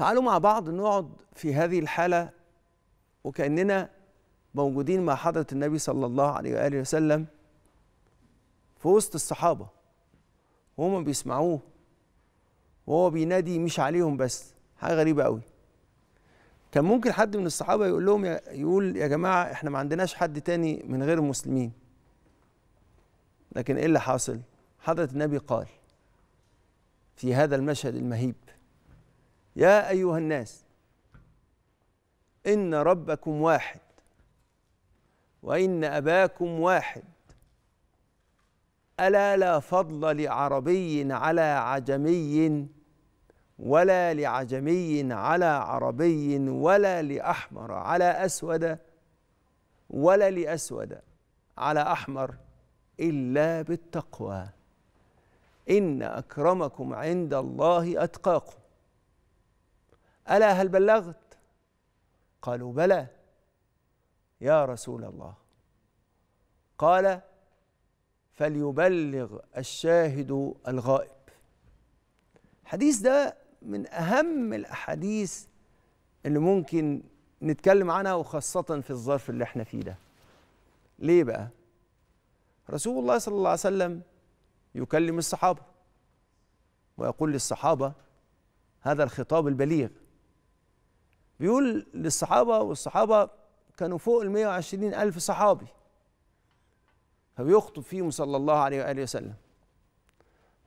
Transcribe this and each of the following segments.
تعالوا مع بعض نقعد في هذه الحالة وكأننا موجودين مع حضرة النبي صلى الله عليه وآله وسلم في وسط الصحابة وهم بيسمعوه وهو بينادي مش عليهم بس حاجة غريبة قوي كان ممكن حد من الصحابة يقول لهم يقول يا جماعة احنا ما عندناش حد تاني من غير المسلمين لكن ايه اللي حاصل حضرة النبي قال في هذا المشهد المهيب يا ايها الناس ان ربكم واحد وان اباكم واحد الا لا فضل لعربي على عجمي ولا لعجمي على عربي ولا لاحمر على اسود ولا لاسود على احمر الا بالتقوى ان اكرمكم عند الله اتقاكم ألا هل بلغت؟ قالوا بلى يا رسول الله قال فليبلغ الشاهد الغائب الحديث ده من أهم الأحاديث اللي ممكن نتكلم عنها وخاصة في الظرف اللي احنا فيه ده ليه بقى؟ رسول الله صلى الله عليه وسلم يكلم الصحابة ويقول للصحابة هذا الخطاب البليغ بيقول للصحابة والصحابة كانوا فوق ال 120 ألف صحابي فبيخطب فيهم صلى الله عليه وآله وسلم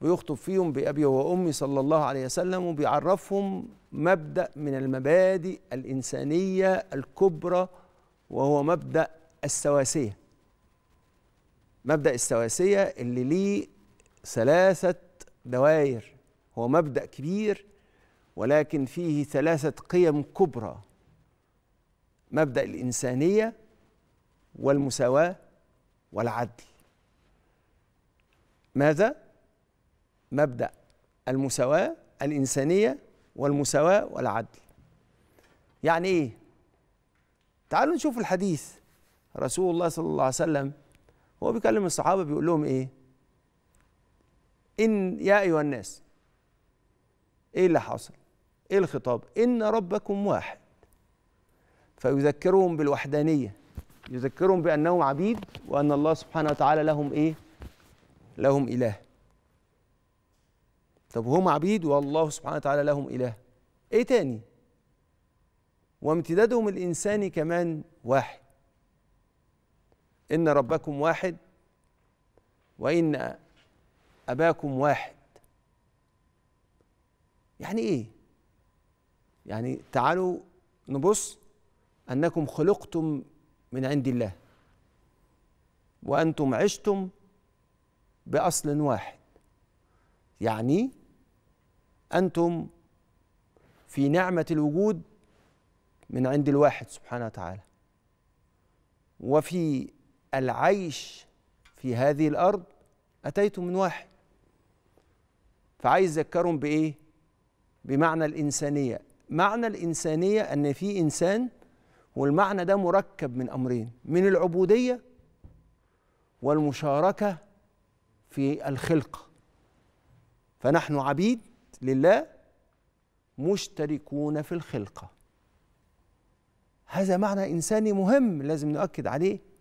ويخطب فيهم بأبي وأمي صلى الله عليه وسلم وبيعرفهم مبدأ من المبادئ الإنسانية الكبرى وهو مبدأ السواسية مبدأ السواسية اللي ليه ثلاثة دوائر هو مبدأ كبير ولكن فيه ثلاثة قيم كبرى مبدأ الإنسانية والمساواة والعدل ماذا؟ مبدأ المساواة الإنسانية والمساواة والعدل يعني إيه؟ تعالوا نشوف الحديث رسول الله صلى الله عليه وسلم هو بيكلم الصحابة بيقول لهم إيه؟ إن يا أيها الناس إيه اللي حصل؟ إيه الخطاب؟ إن ربكم واحد فيذكرهم بالوحدانية يذكرهم بأنهم عبيد وأن الله سبحانه وتعالى لهم إيه؟ لهم إله طب هم عبيد والله سبحانه وتعالى لهم إله إيه تاني؟ وامتدادهم الإنساني كمان واحد إن ربكم واحد وإن أباكم واحد يعني إيه؟ يعني تعالوا نبص انكم خلقتم من عند الله وانتم عشتم باصل واحد يعني انتم في نعمه الوجود من عند الواحد سبحانه وتعالى وفي العيش في هذه الارض اتيتم من واحد فعايز يذكرهم بايه بمعنى الانسانيه معنى الإنسانية أن في إنسان والمعنى ده مركب من أمرين من العبودية والمشاركة في الخلقة فنحن عبيد لله مشتركون في الخلقة هذا معنى إنساني مهم لازم نؤكد عليه